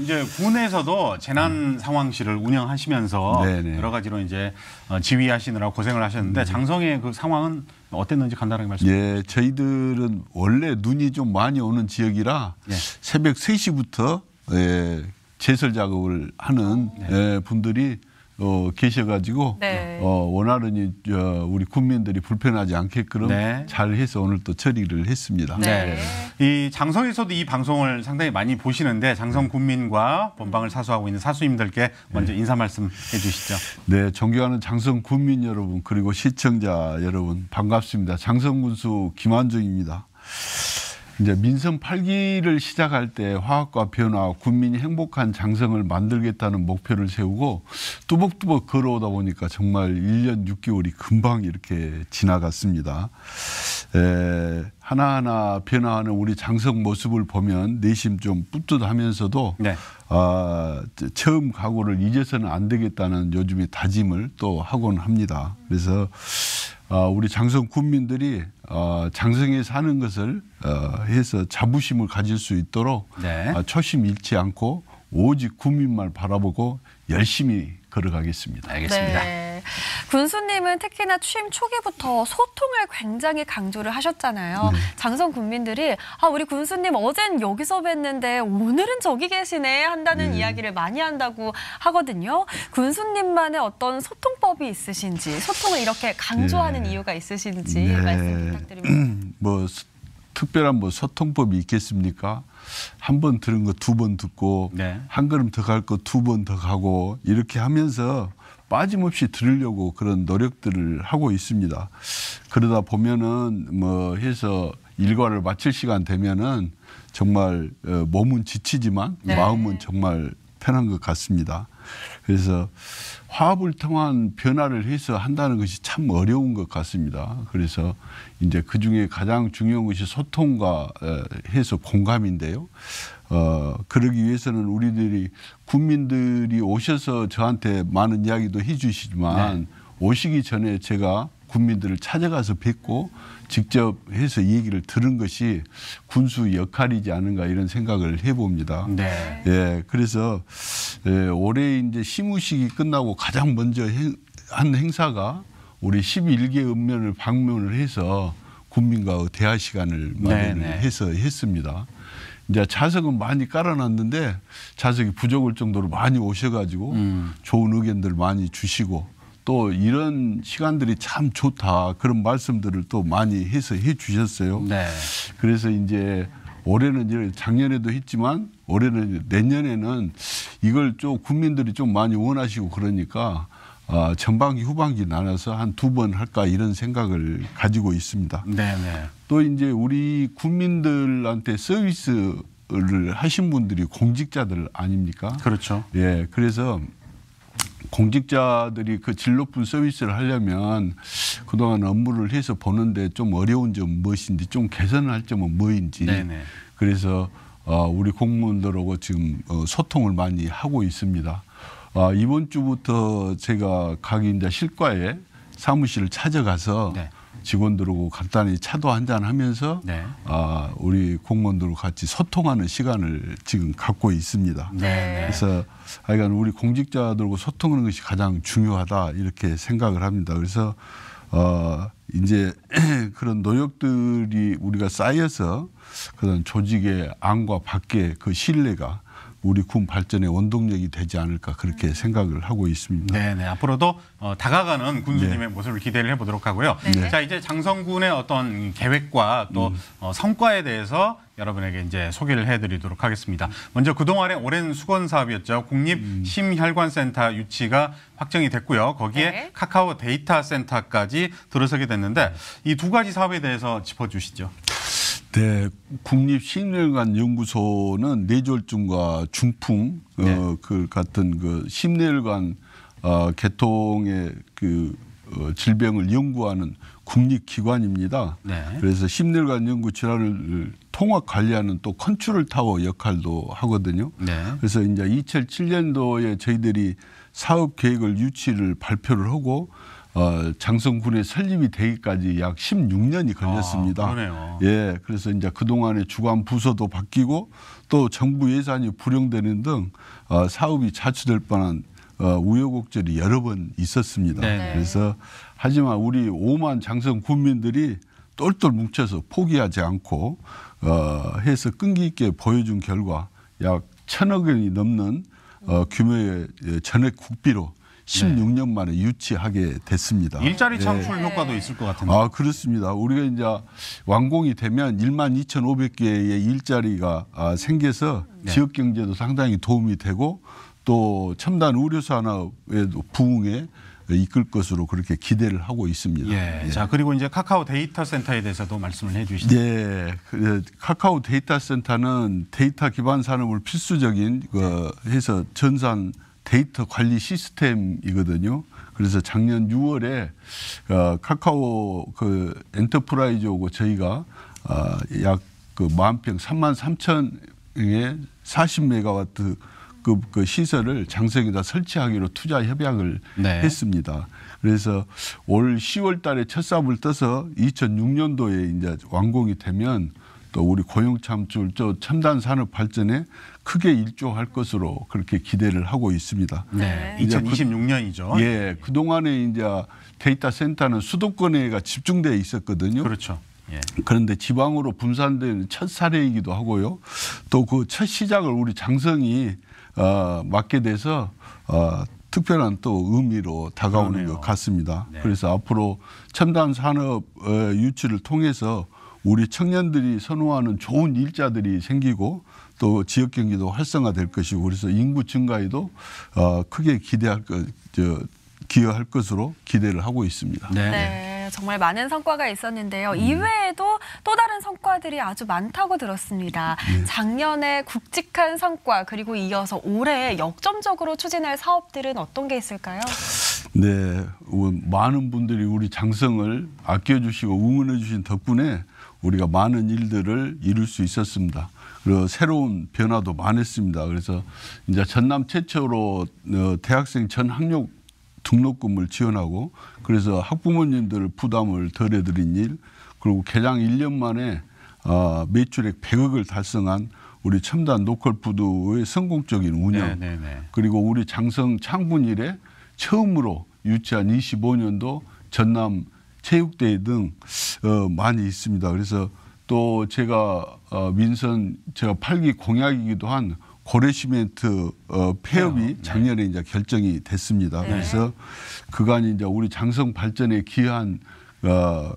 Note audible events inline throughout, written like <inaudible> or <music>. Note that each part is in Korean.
이제 군에서도 재난 음. 상황실을 운영하시면서 네네. 여러 가지로 이제 어, 지휘하시느라 고생을 하셨는데 음. 장성의 그 상황은 어땠는지 간단하게 말씀해 주세요. 예, 저희들은 원래 눈이 좀 많이 오는 지역이라 예. 새벽 세시부터 예, 제설 작업을 하는 네. 예, 분들이 어, 계셔가지고 네. 어, 원활히 어, 우리 국민들이 불편하지 않게끔 네. 잘해서 오늘 또 처리를 했습니다. 네. 이 장성에서도 이 방송을 상당히 많이 보시는데 장성 군민과 네. 본방을 사수하고 있는 사수님들께 먼저 네. 인사 말씀해 주시죠. 네, 존경하는 장성 군민 여러분 그리고 시청자 여러분 반갑습니다. 장성 군수 김한중입니다. 이제 민선 8기를 시작할 때화학과 변화, 국민이 행복한 장성을 만들겠다는 목표를 세우고 뚜벅뚜벅 걸어오다 보니까 정말 1년 6개월이 금방 이렇게 지나갔습니다. 에, 하나하나 변화하는 우리 장성 모습을 보면 내심 좀 뿌듯하면서도 네. 아, 처음 각오를 잊어서는 안 되겠다는 요즘의 다짐을 또 하곤 합니다. 그래서 어, 우리 장성 군민들이 어, 장성에 사는 것을 어, 해서 자부심을 가질 수 있도록 네. 초심 어, 잃지 않고 오직 국민만 바라보고 열심히 걸어가겠습니다. 알겠습니다. 네. 군수님은 특히나 취임 초기부터 소통을 굉장히 강조를 하셨잖아요. 네. 장성 군민들이 아 우리 군수님 어젠 여기서 뵀는데 오늘은 저기 계시네 한다는 네. 이야기를 많이 한다고 하거든요. 군수님만의 어떤 소통법이 있으신지 소통을 이렇게 강조하는 네. 이유가 있으신지 네. 말씀 부탁드립니다. <clears throat> 뭐 특별한 뭐 소통법이 있겠습니까? 한번 들은 거 두 번 듣고 네. 한 걸음 더 갈 거 두 번 더 가고 이렇게 하면서 빠짐없이 들으려고 그런 노력들을 하고 있습니다. 그러다 보면은 뭐 해서 일과를 마칠 시간 되면은 정말 어, 몸은 지치지만 네. 마음은 정말 편한 것 같습니다. 그래서 화합을 통한 변화를 해서 한다는 것이 참 어려운 것 같습니다. 그래서 이제 그 중에 가장 중요한 것이 소통과 해서 공감인데요. 어, 그러기 위해서는 우리들이 국민들이 오셔서 저한테 많은 이야기도 해주시지만 네. 오시기 전에 제가 국민들을 찾아가서 뵙고 직접 해서 얘기를 들은 것이 군수 역할이지 않은가 이런 생각을 해봅니다. 네. 예, 그래서 예, 올해 이제 시무식이 끝나고 가장 먼저 행, 한 행사가 우리 11개 읍면을 방문을 해서 국민과 대화 시간을 마련해서 네, 네. 했습니다. 이제 자석은 많이 깔아놨는데 자석이 부족할 정도로 많이 오셔가지고 음. 좋은 의견들 많이 주시고 또 이런 시간들이 참 좋다 그런 말씀들을 또 많이 해서 해 주셨어요. 네. 그래서 이제 올해는 작년에도 했지만 올해는 내년에는 이걸 좀 국민들이 좀 많이 원하시고 그러니까 아, 전반기 후반기 나눠서 한 두 번 할까 이런 생각을 가지고 있습니다. 네네. 네. 또 이제 우리 국민들한테 서비스를 하신 분들이 공직자들 아닙니까? 그렇죠. 예, 그래서 공직자들이 그 질 높은 서비스를 하려면 그동안 업무를 해서 보는데 좀 어려운 점 무엇인지 좀 개선할 점은 뭐인지 네네. 그래서 어, 우리 공무원들하고 지금 어, 소통을 많이 하고 있습니다. 어, 이번 주부터 제가 각기 이제 실과에 사무실을 찾아가서 네. 직원들하고 간단히 차도 한잔 하면서 네. 아, 우리 공무원들하고 같이 소통하는 시간을 지금 갖고 있습니다. 네. 네. 네. 그래서 하여간 우리 공직자들과 소통하는 것이 가장 중요하다 이렇게 생각을 합니다. 그래서 어, 이제 <clears throat> 그런 노력들이 우리가 쌓여서 그런 조직의 안과 밖에 그 신뢰가 우리 군 발전의 원동력이 되지 않을까 그렇게 생각을 하고 있습니다. 네, 네. 앞으로도 어, 다가가는 군수님의 네. 모습을 기대를 해보도록 하고요. 네. 네. 자, 이제 장성군의 어떤 계획과 또 음. 어, 성과에 대해서 여러분에게 이제 소개를 해드리도록 하겠습니다. 먼저 그동안의 오랜 수건 사업이었죠. 국립심혈관센터 음. 유치가 확정이 됐고요. 거기에 네. 카카오 데이터 센터까지 들어서게 됐는데 네. 이두 가지 사업에 대해서 짚어주시죠. 네, 국립심뇌혈관연구소는 뇌졸중과 중풍 어, 네. 어, 그 같은 그 심뇌혈관 어, 아, 계통의 그 어, 질병을 연구하는 국립기관입니다. 네. 그래서 심뇌혈관 연구 질환을 통합 관리하는 또 컨트롤 타워 역할도 하거든요. 네. 그래서 이제 2007년도에 저희들이 사업 계획을 유치를 발표를 하고 어, 장성군의 설립이 되기까지 약 16년이 걸렸습니다. 아, 그러네요. 예, 그래서 이제 그동안의 주관 부서도 바뀌고 또 정부 예산이 불용되는 등 어, 사업이 자초될 뻔한 어, 우여곡절이 여러 번 있었습니다. 네 그래서 하지만 우리 5만 장성 군민들이 똘똘 뭉쳐서 포기하지 않고 어, 해서 끈기 있게 보여준 결과 약 천억 원이 넘는 어, 규모의 예, 전액 국비로 16년 만에 유치하게 됐습니다. 일자리 네. 창출 효과도 있을 것 같은데. 아 그렇습니다. 우리가 이제 완공이 되면 1만 2,500개의 일자리가 아, 생겨서 네. 지역 경제도 상당히 도움이 되고 또 첨단 의료 산업의 부흥에 이끌 것으로 그렇게 기대를 하고 있습니다. 예, 예. 자 그리고 이제 카카오 데이터 센터에 대해서도 말씀을 해주시죠. 그, 예. 카카오 데이터 센터는 데이터 기반 산업을 필수적인 그 해서 전산 데이터 관리 시스템이거든요. 그래서 작년 6월에 어, 카카오 그 엔터프라이즈하고 저희가 어, 약그 만평 3만 3천에 40메가와트 그, 그 시설을 장성에다 설치하기로 투자 협약을 네. 했습니다. 그래서 올 10월 달에 첫 삽을 떠서 2006년도에 이제 완공이 되면 또 우리 고용참출 저 첨단 산업 발전에 크게 일조할 것으로 그렇게 기대를 하고 있습니다. 네. 2026년이죠. 그, 예, 그 동안에 이제 데이터 센터는 수도권에가 집중돼 있었거든요. 그렇죠. 예. 그런데 지방으로 분산된 첫 사례이기도 하고요. 또 그 첫 시작을 우리 장성이 어, 맡게 돼서 어, 특별한 또 의미로 다가오는 그러네요. 것 같습니다. 네. 그래서 앞으로 첨단 산업 유치를 통해서 우리 청년들이 선호하는 좋은 일자들이 생기고 또 지역 경기도 활성화될 것이고 그래서 인구 증가에도 어, 크게 기대할 것, 저, 기여할 것으로 기대를 하고 있습니다. 네. 네 정말 많은 성과가 있었는데요. 음. 이외에도 또 다른 성과들이 아주 많다고 들었습니다. 네. 작년에 굵직한 성과 그리고 이어서 올해 역점적으로 추진할 사업들은 어떤 게 있을까요? 네, 뭐 많은 분들이 우리 장성을 아껴주시고 응원해 주신 덕분에 우리가 많은 일들을 이룰 수 있었습니다. 그리고 새로운 변화도 많았습니다. 그래서 이제 전남 최초로 어, 대학생 전 학력 등록금을 지원하고 그래서 학부모님들 부담을 덜해드린 일 그리고 개장 1년 만에 어, 매출액 100억을 달성한 우리 첨단 노컬푸드의 성공적인 운영 네네네. 네, 네. 그리고 우리 장성 창분 일에 처음으로 유치한 25년도 전남 체육대회 등 어, 많이 있습니다. 그래서 또 제가 어, 민선 제가 8기 공약이기도 한 고려시멘트 어, 폐업이 네. 작년에 이제 결정이 됐습니다. 네. 그래서 그간 이제 우리 장성 발전에 기여한 어,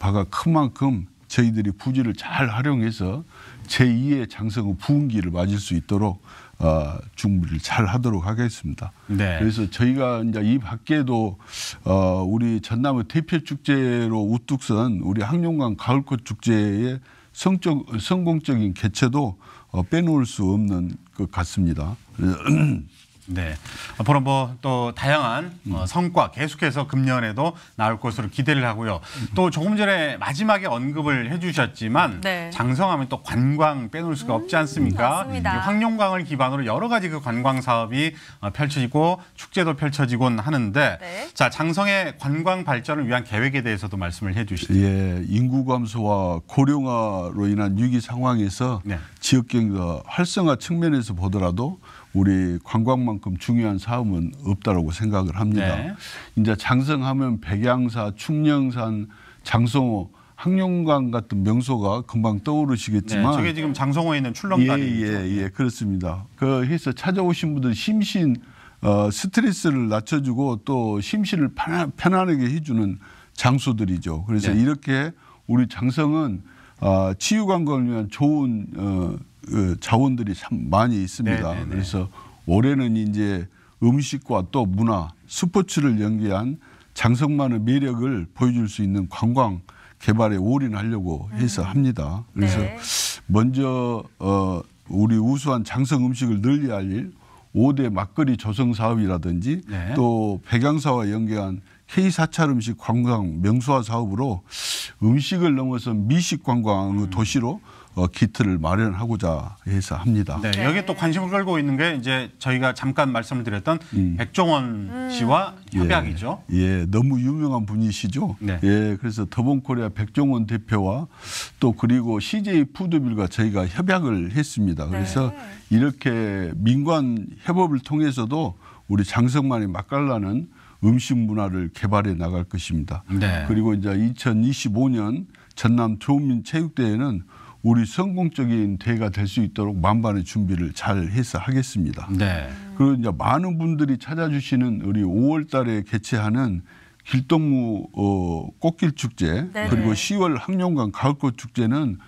바가 큰 만큼 저희들이 부지를 잘 활용해서 제2의 장성 부흥기를 맞을 수 있도록 어, 준비를잘 하도록 하겠습니다. 네. 그래서 저희가 이제 이 밖에도 어, 우리 전남의 대표 축제로 우뚝 선 우리 학룡강 가을꽃 축제의 성적, 성공적인 개최도 어, 빼놓을 수 없는 것 같습니다. <clears throat> 네. 앞으로 뭐 또 다양한 어, 음. 성과 계속해서 금년에도 나올 것으로 기대를 하고요. 또 조금 전에 마지막에 언급을 해주셨지만 네. 장성하면 또 관광 빼놓을 수가 없지 음, 않습니까? 맞습니다. 황룡강을 기반으로 여러 가지 그 관광 사업이 어, 펼쳐지고 축제도 펼쳐지곤 하는데 네. 자 장성의 관광 발전을 위한 계획에 대해서도 말씀을 해주시죠. 예, 인구 감소와 고령화로 인한 위기 상황에서 네. 지역 경제 활성화 측면에서 보더라도 우리 관광만큼 중요한 사업은 없다라고 생각을 합니다. 네. 이제 장성하면 백양사, 충령산, 장성호 항룡강 같은 명소가 금방 떠오르시겠지만 네, 저게 지금 장성호에 있는 출렁다리죠. 예, 예, 예, 그렇습니다. 그 해서 찾아오신 분들 심신 어, 스트레스를 낮춰주고 또 심신을 편안, 편안하게 해주는 장소들이죠. 그래서 네. 이렇게 우리 장성은 어, 아, 치유 관광을 위한 좋은 어, 그 자원들이 참 많이 있습니다. 네네네. 네, 네. 그래서 올해는 이제 음식과 또 문화, 스포츠를 연계한 장성만의 매력을 보여줄 수 있는 관광 개발에 올인하려고 해서 음. 합니다. 그래서 네. 먼저 어 우리 우수한 장성 음식을 늘리 알릴 5대 막걸리 조성 사업이라든지 네. 또 백양사와 연계한 k 4찰 음식 관광 명소화 사업으로 음식을 넘어서 미식 관광 음. 도시로 어, 키트를 마련하고자 해서 합니다. 네, 네. 여기 또 관심을 끌고 있는 게 이제 저희가 잠깐 말씀을 드렸던 음. 백종원 음. 씨와 협약이죠. 예, 예, 너무 유명한 분이시죠. 네. 예, 그래서 더본코리아 백종원 대표와 또 그리고 CJ 푸드빌과 저희가 협약을 했습니다. 네. 그래서 네. 이렇게 민관 협업을 통해서도 우리 장성만의 맛깔나는 음식 문화를 개발해 나갈 것입니다. 네. 그리고 이제 2025년 전남 조민 체육대회는 우리 성공적인 대회가 될 수 있도록 만반의 준비를 잘 해서 하겠습니다. 네. 그리고 이제 많은 분들이 찾아주시는 우리 5월 달에 개최하는 길동무 어, 꽃길 축제 네 그리고 10월 학룡관 가을꽃 축제는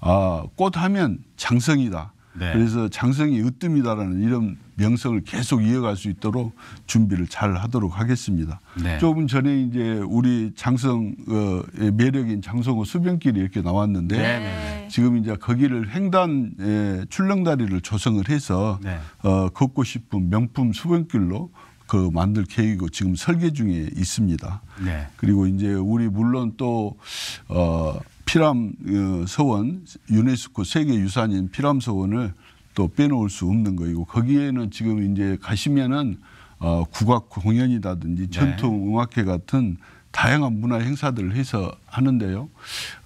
아, 꽃하면 장성이다. 네. 그래서 장성이 으뜸이다라는 이런 명성을 계속 이어갈 수 있도록 준비를 잘 하도록 하겠습니다. 네. 조금 전에 이제 우리 장성 어, 예, 매력인 장성호 수변길이 이렇게 나왔는데 네, 네, 네. 지금 이제 거기를 횡단 예, 출렁다리를 조성을 해서 네. 어, 걷고 싶은 명품 수변길로 그 만들 계획이고 지금 설계 중에 있습니다. 네. 그리고 이제 우리 물론 또 어, 피람 서원 어, 유네스코 세계유산인 피람 서원을 또 빼놓을 수 없는 거이고 거기에는 지금 이제 가시면은 어, 국악 공연이라든지 네. 전통 음악회 같은 다양한 문화 행사들을 해서 하는데요.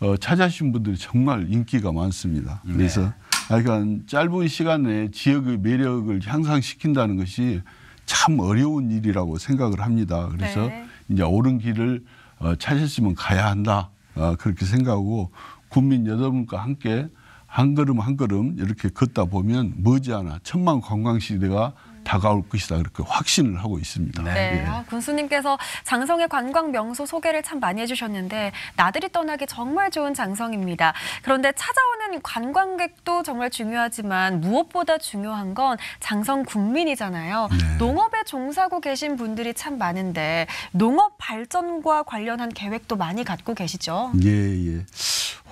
어, 찾아신 분들이 정말 인기가 많습니다. 네. 그래서 그러니까 짧은 시간에 지역의 매력을 향상시킨다는 것이 참 어려운 일이라고 생각을 합니다. 그래서 네. 이제 옳은 길을 어, 찾았으면 가야 한다. 어, 그렇게 생각하고 국민 여러분과 함께 한 걸음 한 걸음 이렇게 걷다 보면 머지않아 천만 관광 시대가 다가올 것이다 그렇게 확신을 하고 있습니다. 네, 네. 아, 군수님께서 장성의 관광 명소 소개를 참 많이 해주셨는데 나들이 떠나기 정말 좋은 장성입니다. 그런데 찾아오는 관광객도 정말 중요하지만 무엇보다 중요한 건 장성 국민이잖아요. 네. 농업에 종사하고 계신 분들이 참 많은데 농업 발전과 관련한 계획도 많이 갖고 계시죠? 예, 예.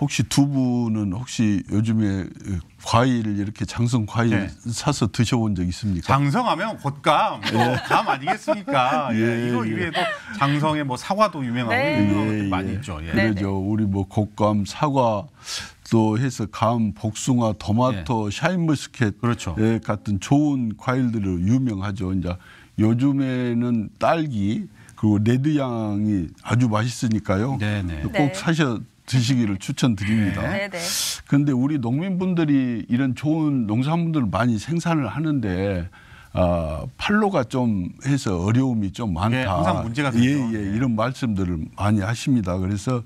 혹시 두 분은 혹시 요즘에 과일 을 이렇게 장성 과일 네. 사서 드셔본 적 있습니까? 장성하면 곶감, 뭐감 예. 아니겠습니까? 예, 예, 이거 예. 이외에도 장성의 뭐 사과도 유명하고 네. 예, 예, 많이 있죠. 그러죠. 네, 네. 우리 뭐 곶감, 사과 또 해서 감, 복숭아, 토마토, 샤인머스켓 그렇죠. 같은 좋은 과일들로 유명하죠. 이제 요즘에는 딸기 그리고 레드향이 아주 맛있으니까요. 네네. 네. 꼭 사셔 드시기를 추천드립니다. 그런데 네. 네, 네. 우리 농민분들이 이런 좋은 농산물들을 많이 생산을 하는데 어, 판로가 좀 해서 어려움이 좀 많다. 예, 항상 문제가 예, 되죠. 예, 예, 이런 말씀들을 많이 하십니다. 그래서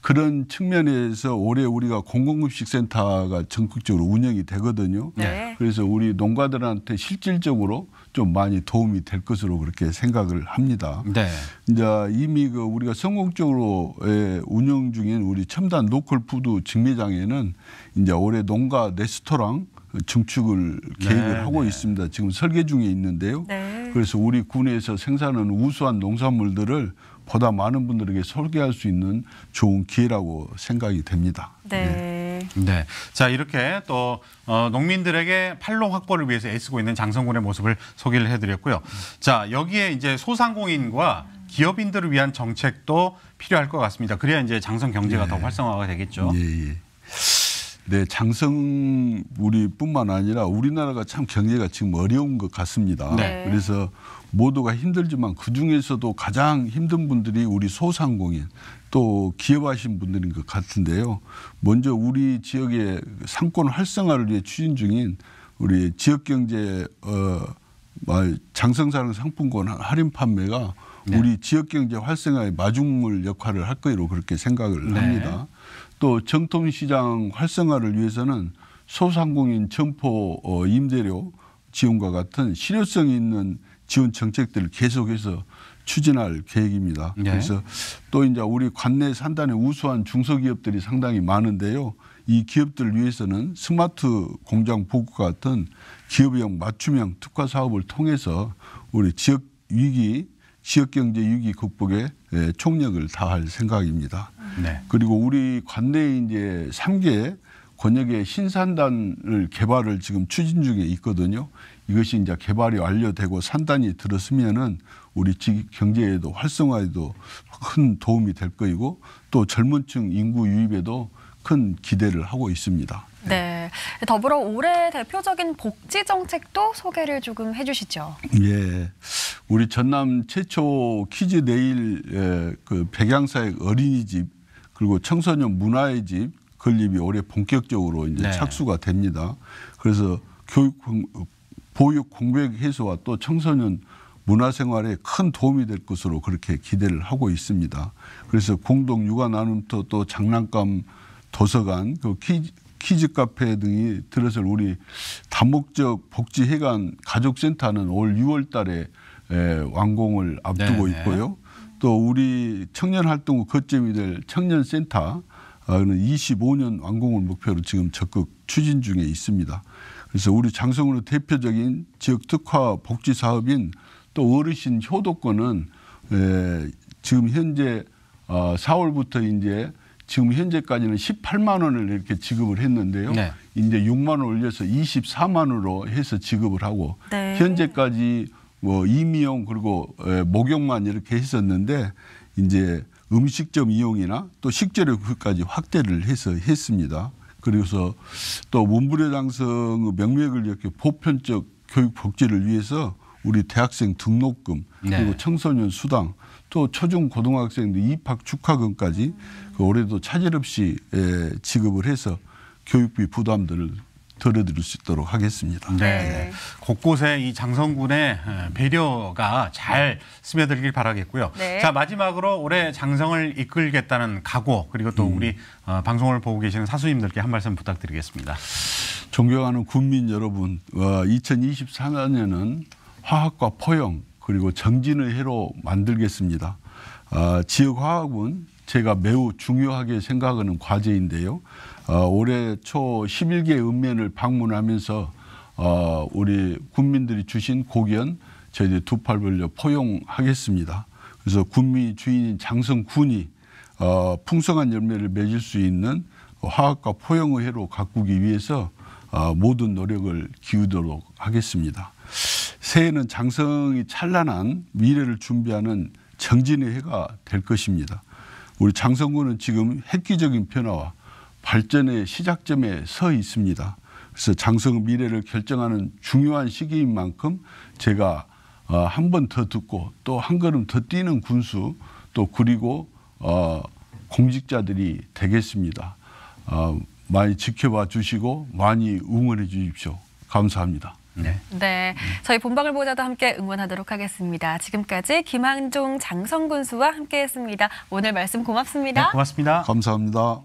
그런 측면에서 올해 우리가 공공급식센터가 전국적으로 운영이 되거든요. 네. 예. 그래서 우리 농가들한테 실질적으로 좀 많이 도움이 될 것으로 그렇게 생각을 합니다. 네. 이제 이미 그 우리가 성공적으로 예, 운영 중인 우리 첨단 노컬 푸드 직매장에는 이제 올해 농가 레스토랑 증축을 계획을 네, 하고 네. 있습니다. 지금 설계 중에 있는데요. 네. 그래서 우리 군에서 생산하는 우수한 농산물들을 보다 많은 분들에게 설계할수 있는 좋은 기회라고 생각이 됩니다. 네. 예. 네. 자, 이렇게 또 어, 농민들에게 팔로 확보를 위해서 애쓰고 있는 장성군의 모습을 소개를 해드렸고요. 자, 여기에 이제 소상공인과 기업인들을 위한 정책도 필요할 것 같습니다. 그래야 이제 장성 경제가 더 예. 활성화가 되겠죠. 예, 예. 네, 장성 우리뿐만 아니라 우리나라가 참 경제가 지금 어려운 것 같습니다. 네. 그래서 모두가 힘들지만 그 중에서도 가장 힘든 분들이 우리 소상공인 또 기업하신 분들인 것 같은데요. 먼저 우리 지역의 상권 활성화를 위해 추진 중인 우리 지역 경제 어장성사는 아, 상품권 할인 판매가 네. 우리 지역 경제 활성화의 마중물 역할을 할 거로 그렇게 생각을 네. 합니다. 또 정통시장 활성화를 위해서는 소상공인 점포 어, 임대료 지원과 같은 실효성 있는 지원 정책들을 계속해서 추진할 계획입니다. 네. 그래서 또 이제 우리 관내 산단에 우수한 중소기업들이 상당히 많은데요. 이 기업들을 위해서는 스마트 공장 복구 같은 기업형 맞춤형 특화 사업을 통해서 우리 지역 위기, 지역 경제 위기 극복에 총력을 다할 생각입니다. 네. 그리고 우리 관내에 이제 3개 권역의 신산단을 개발을 지금 추진 중에 있거든요. 이것이 이제 개발이 완료되고 산단이 들었으면은 우리 경제에도 활성화에도 큰 도움이 될 거이고 또 젊은층 인구 유입에도 큰 기대를 하고 있습니다. 네. 더불어 올해 대표적인 복지 정책도 소개를 조금 해주시죠. 예. 우리 전남 최초 퀴즈 내일 그백양사의 어린이집 그리고 청소년 문화의 집 건립이 올해 본격적으로 이제 네. 착수가 됩니다. 그래서 교육 보육 공백 해소와 또 청소년 문화생활에 큰 도움이 될 것으로 그렇게 기대를 하고 있습니다. 그래서 공동 육아 나눔터 또 장난감 도서관 그 키즈, 카페 등이 들어설 우리 다목적 복지회관 가족센터는 올 6월 달 에, 완공을 앞두고 네네. 네. 있고요. 또 우리 청년 활동 후 거점이 될 청년센터는 25년 완공을 목표로 지금 적극 추진 중에 있습니다. 그래서 우리 장성으로 대표적인 지역 특화 복지 사업인 또 어르신 효도권은 에, 예, 지금 현재 어, 아, 4월부터 이제 지금 현재까지는 18만 원을 이렇게 지급을 했는데요. 네. 이제 6만 원 올려서 24만 원으로 해서 지급을 하고 네. 현재까지 뭐 이미용 그리고 예, 목욕만 이렇게 했었는데 이제 음식점 이용이나 또 식재료까지 확대를 해서 했습니다. 그래서 또 문부려 장성 명맥을 이렇게 보편적 교육 복지를 위해서 우리 대학생 등록금 네. 그리고 청소년 수당 또 초중 고등학생도 입학 축하금까지 그 올해도 차질 없이 예, 지급을 해서 교육비 부담들을 들어드릴 수 있도록 하겠습니다. 네. 예. 네. 곳곳에 이 장성군의 어, 배려가 잘 스며들길 바라겠고요. 네. 자 마지막으로 올해 장성을 이끌겠다는 각오 그리고 또 음. 우리 어, 방송을 보고 계시는 사수님들께 한 말씀 부탁드리겠습니다. 존경하는 국민 여러분, 어, 2024년에는 화학과 포영 그리고 정진의 해로 만들겠습니다. 어, 지역화학은 제가 매우 중요하게 생각하는 과제인데요. 어, 올해 초 11개 읍면을 방문하면서 어, 우리 군민들이 주신 고견 저희들이 두팔 벌려 포용하겠습니다. 그래서 군민 주인인 장성군이 어, 풍성한 열매를 맺을 수 있는 화학과 포용의회로 가꾸기 위해서 어, 모든 노력을 기울도록 하겠습니다. 새해는 장성이 찬란한 미래를 준비하는 정진의 해가 될 것입니다. 우리 장성구는 지금 획기적인 변화와 발전의 시작점에 서 있습니다. 그래서 장성 미래를 결정하는 중요한 시기인 만큼 제가 어, 한 번 더 듣고 또 한 걸음 더 뛰는 군수 또 그리고 어, 공직자들이 되겠습니다. 어, 많이 지켜봐 주시고 많이 응원해 주십시오. 감사합니다. 네. 네. 저희 본방을 보자도 함께 응원하도록 하겠습니다. 지금까지 김한종 장성군 수와 함께했습니다. 오늘 말씀 고맙습니다. 네, 고맙습니다. 감사합니다.